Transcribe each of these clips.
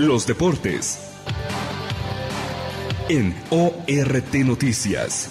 Los deportes. En ORT Noticias.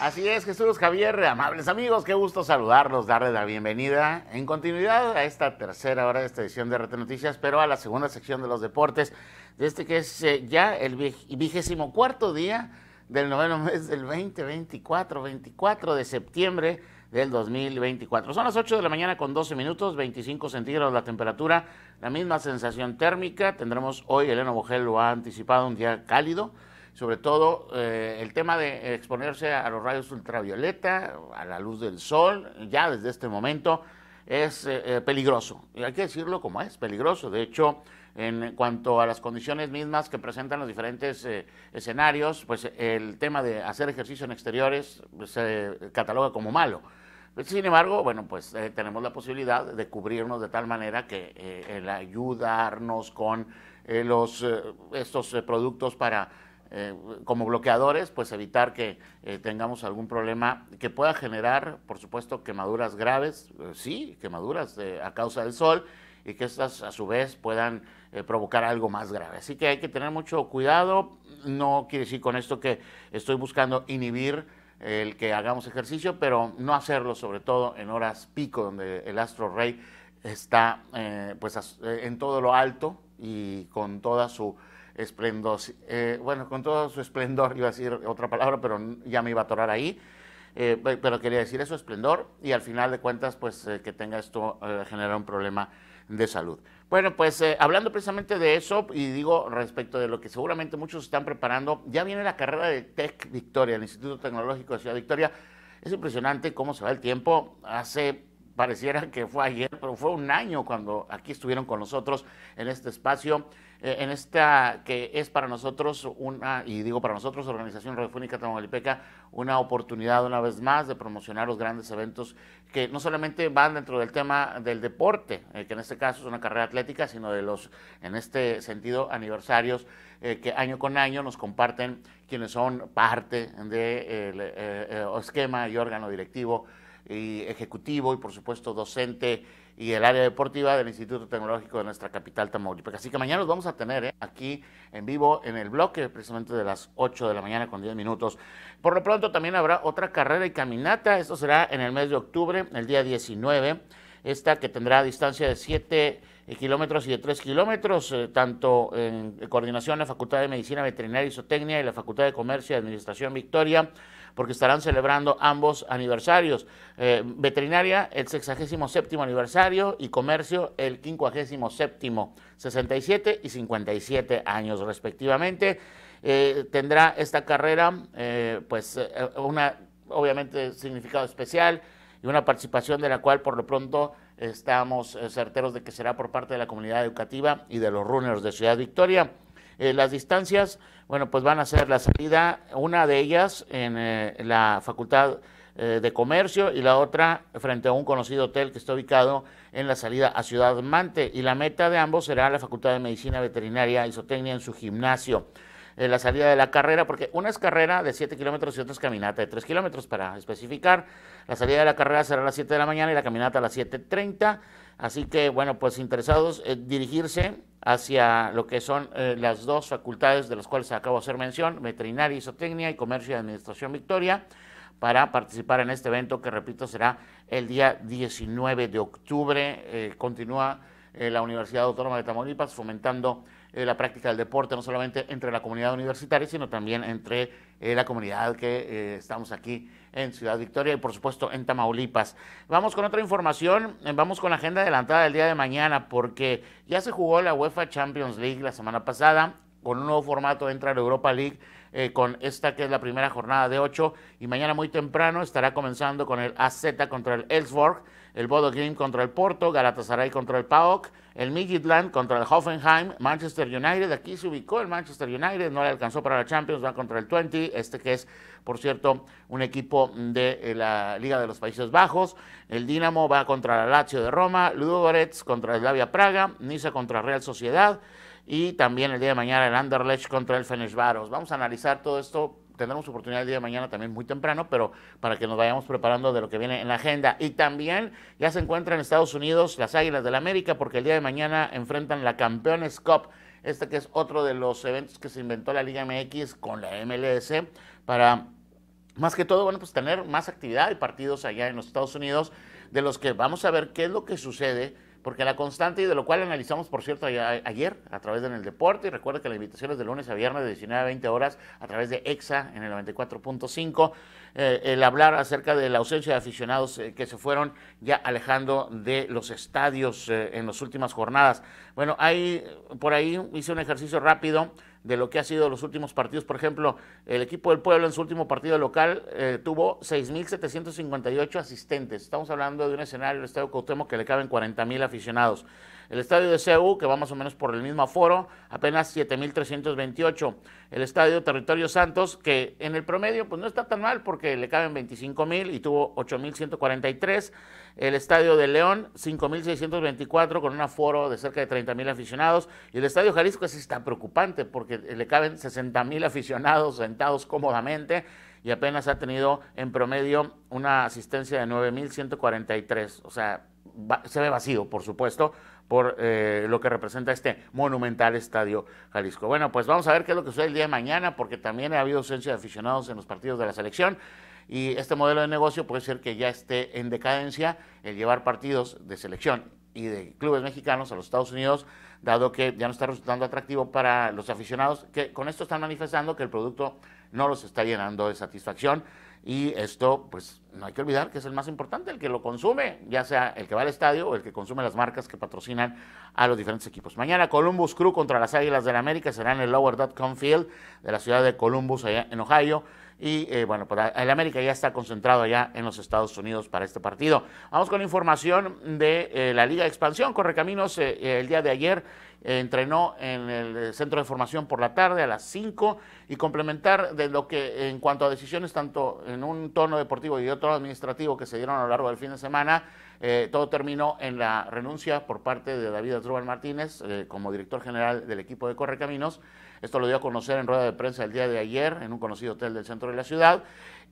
Así es, Jesús Javier, amables amigos, qué gusto saludarlos, darles la bienvenida en continuidad a esta tercera hora de esta edición de RT Noticias, pero a la segunda sección de los deportes, de este que es eh, ya el vigésimo cuarto día del noveno mes del 2024, 24 de septiembre del 2024. Son las 8 de la mañana con 12 minutos, 25 centígrados la temperatura, la misma sensación térmica. Tendremos hoy, Elena Bogel lo ha anticipado, un día cálido. Sobre todo eh, el tema de exponerse a los rayos ultravioleta, a la luz del sol, ya desde este momento es eh, eh, peligroso. Y hay que decirlo como es, peligroso. De hecho, en cuanto a las condiciones mismas que presentan los diferentes escenarios, pues el tema de hacer ejercicio en exteriores se cataloga como malo. Sin embargo, bueno, pues eh, tenemos la posibilidad de cubrirnos de tal manera que eh, el ayudarnos con eh, estos productos para, como bloqueadores, pues evitar que tengamos algún problema que pueda generar, por supuesto, quemaduras graves, sí, quemaduras a causa del sol, y que estas a su vez puedan provocar algo más grave. Así que hay que tener mucho cuidado. No quiere decir con esto que estoy buscando inhibir el que hagamos ejercicio, pero no hacerlo sobre todo en horas pico, donde el astro rey está eh, pues eh, en todo lo alto y con toda su esplendor, eh, bueno, con todo su esplendor, iba a decir otra palabra, pero ya me iba a atorar ahí, pero quería decir eso, esplendor, y al final de cuentas, pues que tenga esto, genera un problema de salud. Bueno, pues eh, hablando precisamente de eso y digo respecto de lo que seguramente muchos están preparando, ya viene la carrera de Tech Victoria, el Instituto Tecnológico de Ciudad Victoria. Es impresionante cómo se va el tiempo. Hace pareciera que fue ayer, pero fue un año cuando aquí estuvieron con nosotros en este espacio. Eh, en esta que es para nosotros una, y digo para nosotros, Organización Radiofónica Tamaulipeca, una oportunidad una vez más de promocionar los grandes eventos que no solamente van dentro del tema del deporte, eh, que en este caso es una carrera atlética, sino de los, en este sentido, aniversarios eh, que año con año nos comparten quienes son parte del esquema y órgano directivo y ejecutivo y por supuesto docente y el área deportiva del Instituto Tecnológico de nuestra capital Tamaulipas. Así que mañana los vamos a tener ¿eh? aquí en vivo en el bloque precisamente de las 8 de la mañana con 10 minutos. Por lo pronto también habrá otra carrera y caminata, esto será en el mes de octubre, el día 19, esta que tendrá distancia de 7 eh, kilómetros y de tres kilómetros, eh, tanto en coordinación la Facultad de Medicina Veterinaria y Zootecnia y la Facultad de Comercio y Administración Victoria, porque estarán celebrando ambos aniversarios. Eh, veterinaria, el séptimo aniversario y comercio, el séptimo 67 y 57 años respectivamente. tendrá esta carrera, pues, una, obviamente, significado especial y una participación de la cual, por lo pronto, Estamos eh, certeros de que será por parte de la comunidad educativa y de los runners de Ciudad Victoria. Eh, las distancias, bueno, pues van a ser la salida, una de ellas en eh, la Facultad de Comercio y la otra frente a un conocido hotel que está ubicado en la salida a Ciudad Mante. Y la meta de ambos será la Facultad de Medicina Veterinaria y en su gimnasio. Eh, la salida de la carrera, porque una es carrera de 7 kilómetros y otra es caminata de 3 kilómetros, para especificar. La salida de la carrera será a las 7 de la mañana y la caminata a las 7.30. Así que, bueno, pues interesados, dirigirse hacia lo que son eh, las dos facultades de las cuales acabo de hacer mención, Veterinaria, Isotecnia y Comercio y Administración Victoria, para participar en este evento que, repito, será el día 19 de octubre. Eh, continúa la Universidad Autónoma de Tamaulipas fomentando eh, la práctica del deporte, no solamente entre la comunidad universitaria, sino también entre eh, la comunidad que eh, estamos aquí en Ciudad Victoria y por supuesto en Tamaulipas. Vamos con otra información, vamos con la agenda adelantada del día de mañana, porque ya se jugó la UEFA Champions League la semana pasada, con un nuevo formato entra la Europa League con esta que es la primera jornada de 8 y mañana muy temprano estará comenzando con el AZ contra el Ellsborg, el Bodo contra el Porto, Galatasaray contra el PAOC el Midgetland contra el Hoffenheim, Manchester United, aquí se ubicó el Manchester United, no le alcanzó para la Champions, va contra el Twenty, este que es, por cierto, un equipo de eh, la Liga de los Países Bajos, el Dinamo va contra la Lazio de Roma, Ludogorets contra el Slavia Praga, Niza contra Real Sociedad, y también el día de mañana el Anderlecht contra el Fenerbahce. Vamos a analizar todo esto tendremos oportunidad el día de mañana también muy temprano, pero para que nos vayamos preparando de lo que viene en la agenda. Y también ya se encuentran en Estados Unidos las Águilas del la América, porque el día de mañana enfrentan la Campeones Cup, este que es otro de los eventos que se inventó la Liga MX con la MLS para más que todo, bueno, pues tener más actividad y partidos allá en los Estados Unidos, de los que vamos a ver qué es lo que sucede porque la constante, y de lo cual analizamos, por cierto, ayer a través de En el Deporte, y recuerda que la invitación es de lunes a viernes de 19 a 20 horas a través de EXA en el 94.5, eh, el hablar acerca de la ausencia de aficionados eh, que se fueron ya alejando de los estadios eh, en las últimas jornadas. Bueno, hay, por ahí hice un ejercicio rápido de lo que ha sido los últimos partidos. Por ejemplo, el equipo del pueblo en su último partido local eh, cincuenta tuvo 6.758 asistentes. Estamos hablando de un escenario del Estadio Cautemo que le caben 40.000 aficionados. El estadio de CEU, que va más o menos por el mismo aforo, apenas 7.328. El estadio Territorio Santos, que en el promedio pues no está tan mal porque le caben 25.000 y tuvo 8.143. El estadio de León, 5.624 con un aforo de cerca de 30.000 aficionados. Y el estadio Jalisco sí está preocupante porque le caben 60.000 aficionados sentados cómodamente y apenas ha tenido en promedio una asistencia de 9.143. O sea, se ve vacío, por supuesto, por eh, lo que representa este monumental estadio Jalisco. Bueno, pues vamos a ver qué es lo que sucede el día de mañana, porque también ha habido ausencia de aficionados en los partidos de la selección y este modelo de negocio puede ser que ya esté en decadencia el llevar partidos de selección y de clubes mexicanos a los Estados Unidos dado que ya no está resultando atractivo para los aficionados, que con esto están manifestando que el producto no los está llenando de satisfacción. Y esto, pues, no hay que olvidar que es el más importante, el que lo consume, ya sea el que va al estadio o el que consume las marcas que patrocinan a los diferentes equipos. Mañana Columbus Crew contra las Águilas del América será en el Lower.com Field de la ciudad de Columbus, allá en Ohio. Y eh, bueno, pues el América ya está concentrado allá en los Estados Unidos para este partido. Vamos con información de eh, la Liga de Expansión. Correcaminos, eh, eh, el día de ayer eh, entrenó en el eh, centro de formación por la tarde a las 5 y complementar de lo que en cuanto a decisiones tanto en un tono deportivo y otro administrativo que se dieron a lo largo del fin de semana, eh, todo terminó en la renuncia por parte de David Atrubal Martínez como director general del equipo de Correcaminos. Esto lo dio a conocer en rueda de prensa el día de ayer en un conocido hotel del centro de la ciudad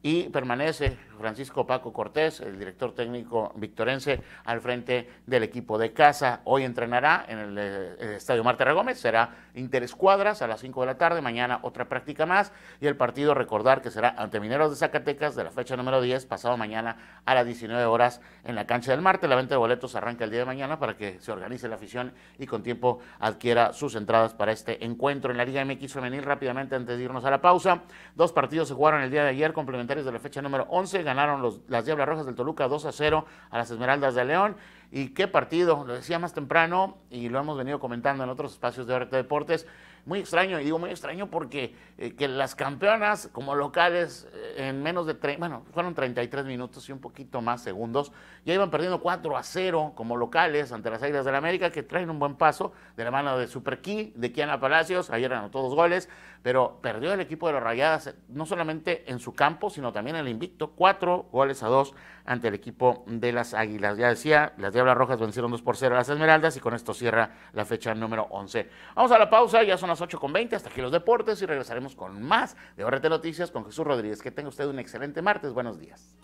y permanece Francisco Paco Cortés, el director técnico victorense, al frente del equipo de casa. Hoy entrenará en el, eh, Estadio Marta Gómez, será interescuadras a las 5 de la tarde, mañana otra práctica más y el partido recordar que será ante Mineros de Zacatecas de la fecha número 10, pasado mañana a las 19 horas en la cancha del Marte. La venta de boletos arranca el día de mañana para que se organice la afición y con tiempo adquiera sus entradas para este encuentro en la Liga MX femenil rápidamente antes de irnos a la pausa. Dos partidos se jugaron el día de ayer complementando de la fecha número 11. Ganaron los, las Diablas Rojas del Toluca 2 a 0 a las Esmeraldas de León. Y qué partido, lo decía más temprano y lo hemos venido comentando en otros espacios de Arte Deportes muy extraño, y digo muy extraño porque eh, que las campeonas como locales eh, en menos de, tres, bueno, fueron 33 minutos y un poquito más segundos, ya iban perdiendo cuatro a cero como locales ante las Águilas del la América, que traen un buen paso de la mano de Super Key, de Kiana Palacios, ayer eran todos goles, pero perdió el equipo de los Rayadas, eh, no solamente en su campo, sino también en el invicto, cuatro goles a dos ante el equipo de las Águilas. Ya decía, las Diablas Rojas vencieron dos por 0 a las Esmeraldas y con esto cierra la fecha número 11. Vamos a la pausa, ya son las con 20 hasta aquí los deportes y regresaremos con más de Barrete Noticias con Jesús Rodríguez. Que tenga usted un excelente martes. Buenos días.